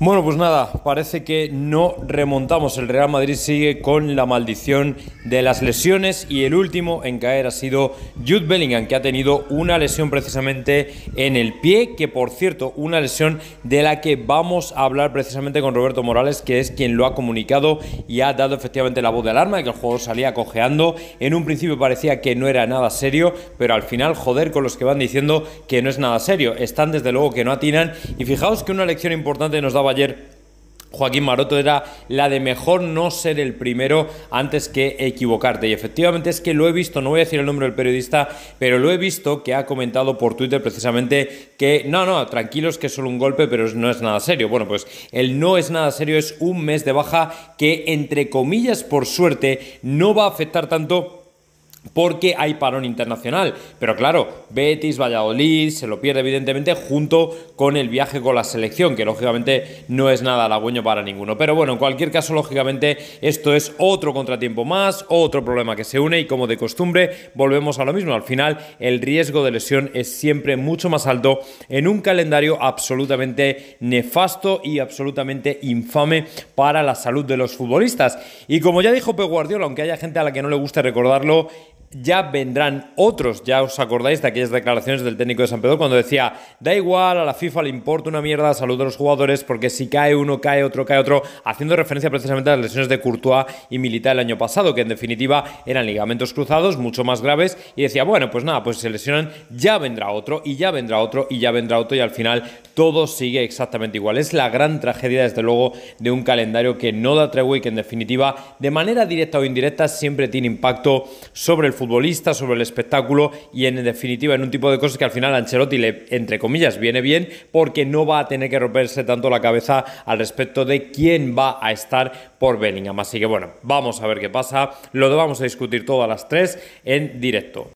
Bueno, pues nada, parece que no remontamos. El Real Madrid sigue con la maldición de las lesiones y el último en caer ha sido Jude Bellingham, que ha tenido una lesión precisamente en el pie, que por cierto, una lesión de la que vamos a hablar precisamente con Roberto Morales, que es quien lo ha comunicado y ha dado efectivamente la voz de alarma, de que el jugador salía cojeando. En un principio parecía que no era nada serio, pero al final, joder, con los que van diciendo que no es nada serio. Están desde luego que no atinan. Y fijaos que una lección importante nos daba ayer Joaquín Maroto era la de mejor no ser el primero antes que equivocarte. Y efectivamente es que lo he visto, no voy a decir el nombre del periodista, pero lo he visto que ha comentado por Twitter precisamente que no, no, tranquilos que es solo un golpe, pero no es nada serio. Bueno, pues el no es nada serio es un mes de baja que entre comillas por suerte no va a afectar tanto porque hay parón internacional. Pero claro, Betis, Valladolid, se lo pierde evidentemente junto con el viaje con la selección, que lógicamente no es nada halagüeño para ninguno. Pero bueno, en cualquier caso, lógicamente esto es otro contratiempo más, otro problema que se une y como de costumbre volvemos a lo mismo. Al final, el riesgo de lesión es siempre mucho más alto en un calendario absolutamente nefasto y absolutamente infame para la salud de los futbolistas. Y como ya dijo Pep Guardiola, aunque haya gente a la que no le guste recordarlo, ya vendrán otros. Ya os acordáis de aquellas declaraciones del técnico de San Pedro cuando decía, da igual, a la FIFA le importa una mierda la salud de los jugadores porque si cae uno, cae otro, cae otro, haciendo referencia precisamente a las lesiones de Courtois y Milita el año pasado, que en definitiva eran ligamentos cruzados mucho más graves y decía, bueno, pues nada, pues si se lesionan ya vendrá otro y ya vendrá otro y ya vendrá otro y al final todo sigue exactamente igual. Es la gran tragedia, desde luego, de un calendario que no da tregua y que en definitiva, de manera directa o indirecta, siempre tiene impacto sobre el futbolista, sobre el espectáculo y en definitiva en un tipo de cosas que al final a Ancelotti le, entre comillas, viene bien porque no va a tener que romperse tanto la cabeza al respecto de quién va a estar por Bellingham. Así que bueno, vamos a ver qué pasa. Lo vamos a discutir todas las tres en directo.